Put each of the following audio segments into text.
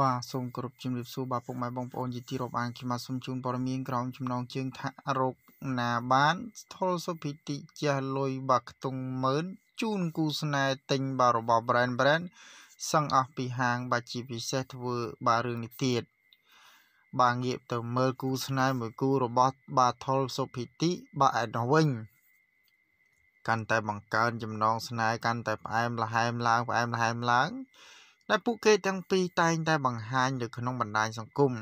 បាទសូមគោរពជំរាបសួរបាទពុកម៉ែបងប្អូនជាទីរាប់អានខ្ញុំបាទសូមជូនព័ត៌មានក្រោមចំណងជើងថារោគណាបានស្ថុលសុភិតិចាស់លុយបាក់ខ្ទង់ម៉ឺនជូនគូស្នេហ៍ទិញបាទរបស់ brand brand សឹងអស់ពីហាង បាទជាពិសេសធ្វើបាទរឿងនេះទៀតបាទងាកទៅមើលគូស្នេហ៍មួយគូរបស់បាទថុលសុភិតិបាទឯនោះវិញកាន់តែបង្កើនចំណងស្នេហ៍កាន់តែផ្អែមល្ហែមឡើងផ្អែមល្ហែមឡើងដែលពួកគេទាំងពីរតែងតែបង្ហាញនៅ ក្នុងបណ្ដាញសង្គម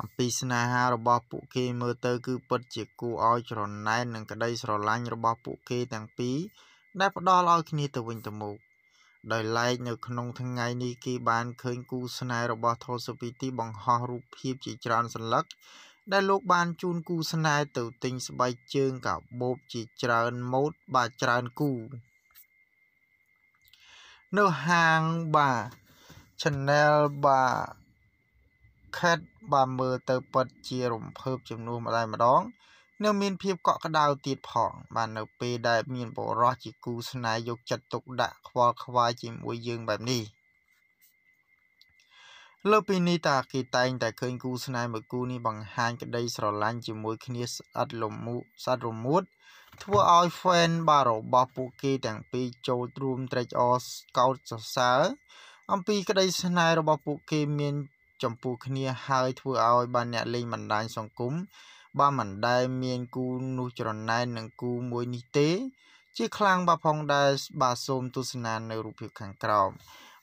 អំពីស្នេហារបស់ពួកគេមើលទៅគឺពិតជាគួរឲ្យច្រណែននឹងក្តី ស្រឡាញ់របស់ពួកគេទាំងពីរដែលផ្ដល់ឲ្យគ្នាទៅវិញទៅមក ដោយឡែកនៅក្នុងថ្ងៃនេះគេបានឃើញ គូស្នេហ៍របស់ Thosopiti បង្ហោះរូបភាពជាច្រើនសន្លឹកដែលលោក បានជូនគូស្នេហ៍ទៅទិញស្បែកជើង កាបូបជាច្រើនម៉ូត បាទច្រើនគូនៅហាងបាទ Channel បាទខិតបាទមើលទៅពិតជារំភើបចំនួនម្ដងម្ដងនៅ មានភាពកក់ក្ដៅទៀតផង បាទនៅពេលដែលមានបរោះជាគូស្នេហ៍យកចិត្តទុកដាក់ខ្វល់ខ្វាយជាមួយយើងបែបនេះលើពីនេះតាគេតែងតែឃើញគូស្នេហ៍មួយគូនេះបង្ហាញក្តីស្រឡាញ់ជាមួយគ្នាស្អិតលមូស្អិតរមួតធ្វើឲ្យ fan បារបស់ពួកគេទាំងពីរចូលរួមត្រេកអរកោតសរសើរអំពីក្តីស្នេហ៍របស់ពួកគេមានចំពោះគ្នាហើយធ្វើឲ្យបានអ្នកលេងបណ្ដាញសង្គមបានមិនដែលមានគូនោះច្រណែននឹងគូមួយនេះទេ ជាខ្លាំងបាទផងដែរបាទសូមទស្សនានៅរូបភាពខាងក្រោម